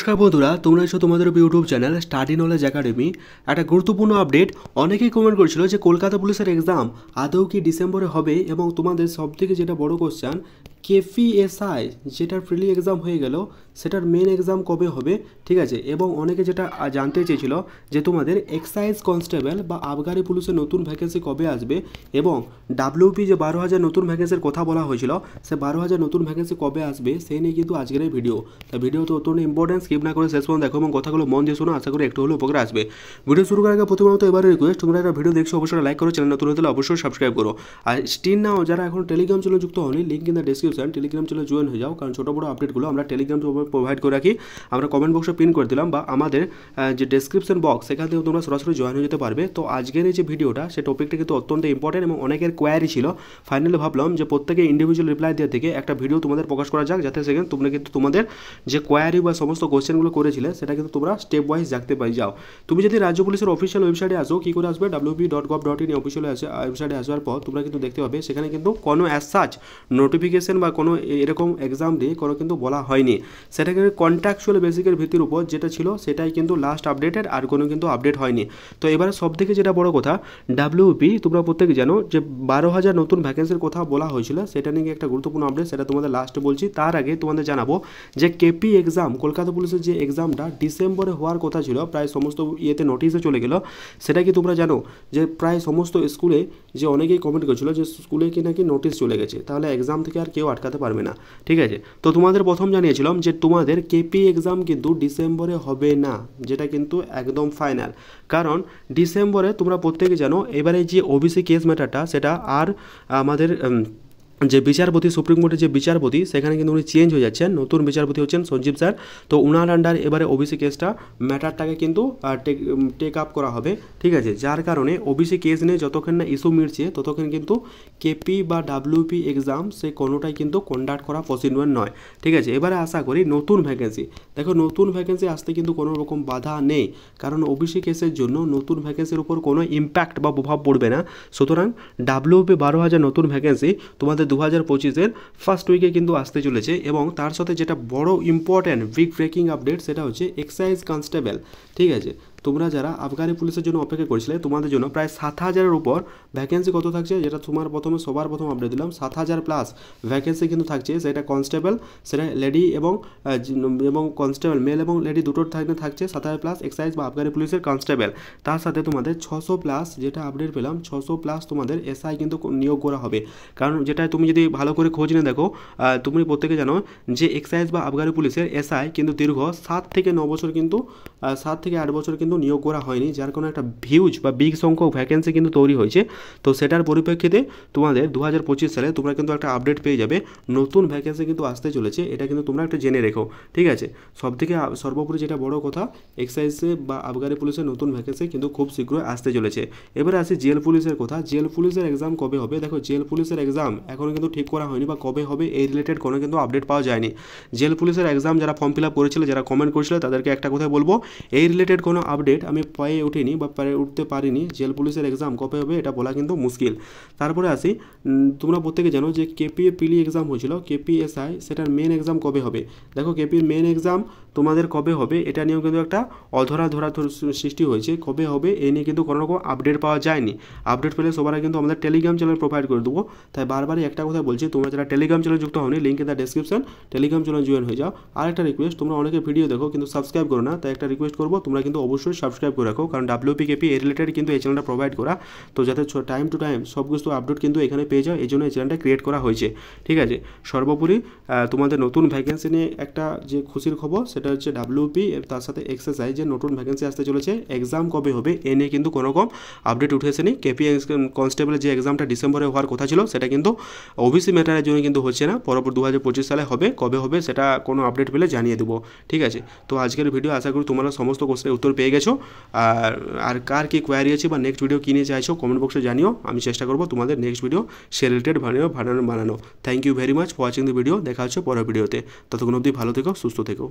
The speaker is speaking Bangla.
নমস্কার বন্ধুরা তোমরা এসো তোমাদের YouTube channel study knowledge academy একটা গুরুত্বপূর্ণ আপডেট অনেকেই কমেন্ট করেছিল যে কলকাতা পুলিশের এক্সাম আদৌ কি ডিসেম্বরে হবে এবং তোমাদের সবথেকে যেটা বড় কোশ্চান কেপিএসআই যেটার প্রিলি এক্সাম হয়ে গেল সেটার মেন এক্সাম কবে হবে ঠিক আছে এবং অনেকে যেটা জানতে চেয়েছিল যে তোমাদের এক্সাইজ কনস্টেবল বা আবগারি পুলিশের নতুন ভ্যাকেন্সি কবে আসবে এবং ডাব্লিউপি যে বারো হাজার নতুন ভ্যাকেন্সির কথা বলা হয়েছিল সে বারো হাজার নতুন ভ্যাকেন্সি কবে আসবে সেই নিয়ে কিন্তু আজকের এই ভিডিও তা ভিডিও তো অত্যন্ত ইম্পর্টেন্ট স্কিপ না করে শেষ পর্যন্ত দেখো এবং কথাগুলো মন দিয়ে শোনো আশা করি একটু হলেও উপকার আসবে ভিডিও শুরু করার আগে প্রথমত এবারে রিকোয়েস্ট তোমরা একটা ভিডিও দেখছো অবশ্যই লাইক করো চ্যানেল নতুন হলে অবশ্যই সাবস্ক্রাইব করো আর স্টিন নাও যারা এখন টেলিগ্রাম চ্যানেল যুক্ত হয়নি লিঙ্ক কিন্তু ডেস্ক ডিসক্রিপশান টেলিগ্রাম চ্যানেল জয়েন হয়ে যাও কারণ ছোটো বড়ো আপডেটগুলো আমরা টেলিগ্রাম প্রোভাইড করে রাখি আমরা কমেন্ট বক্সে পিন করে দিলাম বা আমাদের যে ডেসক্রিপশন বক্স সেখান থেকেও তোমরা সরাসরি জয়েন হয়ে যেতে পারবে তো আজকের এই যে ভিডিওটা সে টপিকটা কিন্তু অত্যন্ত ইম্পর্টেন্ট এবং অনেকের কোয়ারি ছিল ফাইনালি ভাবলাম যে প্রত্যেকে ইন্ডিভিজুয়াল রিপ্লাই দেওয়া থেকে একটা ভিডিও তোমাদের প্রকাশ করা যাক যাতে সেখানে তোমরা কিন্তু তোমাদের যে কোয়ারি বা সমস্ত কোয়েশ্চেনগুলো করেছিলে সেটা কিন্তু তোমরা স্টেপ ওয়াইজ দেখতে পাই যাও তুমি যদি রাজ্য পুলিশের অফিসিয়াল ওয়েবসাইটে আসো কী করে আসবে WB dot gov dot in official ওয়েবসাইটে আসার পর তোমরা কিন্তু দেখতে পাবে সেখানে কিন্তু কোনো অ্যাস সাচ নোটিফিকেশন বা কোনো এরকম এক্সাম দিয়ে কোনো কিন্তু বলা হয়নি সেটাকে কন্ট্রাকচুয়াল বেসিকের ভিত্তির উপর যেটা ছিল সেটাই কিন্তু লাস্ট আপডেটেড আর কোনো কিন্তু আপডেট হয়নি তো এবার সব থেকে যেটা বড় কথা ডাব্লিউপি তোমরা প্রত্যেকে জানো যে বারো হাজার নতুন ভ্যাকেন্সির কথা বলা হয়েছিল সেটা নিয়ে একটা গুরুত্বপূর্ণ আপডেট সেটা তোমাদের লাস্টে বলছি তার আগে তোমাদের জানাবো যে কেপি এক্সাম কলকাতা পুলিশের যে এক্সামটা ডিসেম্বরে হওয়ার কথা ছিল প্রায় সমস্ত ইয়েতে নোটিশে চলে গেল সেটা কি তোমরা জানো যে প্রায় সমস্ত স্কুলে যে অনেকেই কমেন্ট করেছিল যে স্কুলে কি নাকি নোটিশ চলে গেছে তাহলে এক্সাম থেকে আর কেউ আটকাতে পারবে না ঠিক আছে তো তোমাদের প্রথম জানিয়েছিলাম যে তোমাদের কেপি এক্সাম কিন্তু ডিসেম্বরে হবে না যেটা কিন্তু একদম ফাইনাল কারণ ডিসেম্বরে তোমরা প্রত্যেকে জানো এবারে যে ওবিসি কেস ম্যাটারটা সেটা আর আমাদের যে বিচারপতি সুপ্রিম কোর্টের যে বিচারপতি সেখানে কিন্তু উনি চেঞ্জ হয়ে যাচ্ছেন নতুন বিচারপতি হচ্ছেন সঞ্জীব স্যার তো উনার আন্ডার এবারে ওবিসি কেসটা ম্যাটারটাকে কিন্তু টেক আপ করা হবে ঠিক আছে যার কারণে ওবিসি কেস নিয়ে যতক্ষণ না ইস্যু মিটছে ততক্ষণ কিন্তু কেপি বা ডাব্লিউপি এক্সাম সে কোনোটাই কিন্তু কন্ডাক্ট করা পসিবল নয় ঠিক আছে এবারে আশা করি নতুন ভ্যাকেন্সি দেখো নতুন ভ্যাকেন্সি আসতে কিন্তু কোনো রকম বাধা নেই কারণ ওবিসি কেসের জন্য নতুন ভ্যাকেন্সির উপর কোনো ইম্প্যাক্ট বা প্রভাব পড়বে না সুতরাং ডাব্লিউপি বারো হাজার নতুন ভ্যাকেন্সি তোমাদের দু হাজার পঁচিশের ফার্স্ট উইকে কিন্তু আসতে চলেছে এবং তার সাথে যেটা বড় ইম্পর্ট্যান্ট বিগ ব্রেকিং আপডেট সেটা হচ্ছে এক্সাইজ কনস্টেবল ঠিক আছে তোমরা যারা আফগানি পুলিশের জন্য অপেক্ষা করেছিলে তোমাদের জন্য প্রায় সাত হাজারের উপর ভ্যাকেন্সি কত থাকছে যেটা তোমার প্রথমে সবার প্রথম আপডেট দিলাম সাত হাজার প্লাস ভ্যাকেন্সি কিন্তু থাকছে সেটা কনস্টেবল সেটা লেডি এবং এবং কনস্টেবল মেল এবং লেডি দুটোর থাকলে থাকছে সাত হাজার প্লাস এক্সাইজ বা আফগানি পুলিশের কনস্টেবল তার সাথে তোমাদের ছশো প্লাস যেটা আপডেট পেলাম ছশো প্লাস তোমাদের এসআই কিন্তু নিয়োগ করা হবে কারণ যেটা তুমি যদি ভালো করে খোঁজ নিয়ে দেখো তুমি প্রত্যেকে জানো যে এক্সাইজ বা আফগানি পুলিশের এসআই কিন্তু দীর্ঘ সাত থেকে ন বছর কিন্তু সাত থেকে আট বছর কিন্তু কিন্তু নিয়োগ করা হয়নি যার কোনো একটা ভিউজ বা বিগ সংখ্যক ভ্যাকেন্সি কিন্তু তৈরি হয়েছে তো সেটার পরিপ্রেক্ষিতে তোমাদের দু হাজার পঁচিশ সালে তোমরা কিন্তু একটা আপডেট পেয়ে যাবে নতুন ভ্যাকেন্সি কিন্তু আসতে চলেছে এটা কিন্তু তোমরা একটা জেনে রেখো ঠিক আছে সবথেকে সর্বোপরি যেটা বড় কথা এক্সাইজে বা আবগারি পুলিশের নতুন ভ্যাকেন্সি কিন্তু খুব শীঘ্রই আসতে চলেছে এবারে আসি জেল পুলিশের কথা জেল পুলিশের এক্সাম কবে হবে দেখো জেল পুলিশের এক্সাম এখনও কিন্তু ঠিক করা হয়নি বা কবে হবে এই রিলেটেড কোনো কিন্তু আপডেট পাওয়া যায়নি জেল পুলিশের এক্সাম যারা ফর্ম ফিল আপ করেছিল যারা কমেন্ট করেছিল তাদেরকে একটা কথা বলবো এই রিলেটেড কোনো আপডেট আমি পায়ে উঠিনি বা পায়ে উঠতে পারিনি জেল পুলিশের এক্সাম কবে হবে এটা বলা কিন্তু মুশকিল তারপরে আসি তোমরা প্রত্যেকে জানো যে কেপিএ পিলি এক্সাম হয়েছিল কেপিএসআই সেটার মেন এক্সাম কবে হবে দেখো কেপির মেন এক্সাম তোমাদের কবে হবে এটা নিয়েও কিন্তু একটা অধরা ধরা সৃষ্টি হয়েছে কবে হবে এই নিয়ে কিন্তু কোনো রকম আপডেট পাওয়া যায়নি আপডেট পেলে সবার কিন্তু আমাদের টেলিগ্রাম চ্যানেল প্রোভাইড করে দেবো তাই বারবারই একটা কথা বলছি তোমরা যারা টেলিগ্রাম চ্যানেল যুক্ত হওনি link in the description Telegram channel join হয়ে যাও আর একটা রিকোয়েস্ট তোমরা অনেকে ভিডিও দেখো কিন্তু সাবস্ক্রাইব করো না তাই একটা রিকোয়েস্ট করবো তোমরা কিন্তু অবশ্যই সাবস্ক্রাইব করে রাখো কারণ ডাব্লিউপিকেপি এ রিলেটেড কিন্তু এই চ্যানেলটা প্রোভাইড করা তো যাতে টাইম টু টাইম সব কিছু আপডেট কিন্তু এখানে পেয়ে যাও এই জন্য এই চ্যানেলটা ক্রিয়েট করা হয়েছে ঠিক আছে সর্বোপরি তোমাদের নতুন ভ্যাকেন্সি নিয়ে একটা যে খুশির খবর সেটা হচ্ছে ডাব্লিউপি তার সাথে এক্সারসাইজ যে নতুন ভ্যাকেন্সি আসতে চলেছে এক্সাম কবে হবে এ নিয়ে কিন্তু কোনো রকম আপডেট উঠেছে নি কেপি কনস্টেবলের যে এক্সামটা ডিসেম্বরে হওয়ার কথা ছিল সেটা কিন্তু ওবিসি ম্যাটারের জন্য কিন্তু হচ্ছে না পরবর্তী দু হাজার পঁচিশ সালে হবে কবে হবে সেটা কোনো আপডেট পেলে জানিয়ে দেবো ঠিক আছে তো আজকের ভিডিও আশা করি তোমরা সমস্ত কোশ্চেনের উত্তর পেয়ে গেছো আর আর কার কী কোয়ারি আছে বা নেক্সট ভিডিও কিনে চাইছো কমেন্ট বক্সে জানিও আমি চেষ্টা করবো তোমাদের নেক্সট ভিডিও সে রিলেটেড বানিয়ে ভাড়ানো বানানো thank you very much watching the video দেখা হচ্ছে পরের ভিডিওতে ততক্ষণ অবধি ভালো থেকো সুস্থ থেকো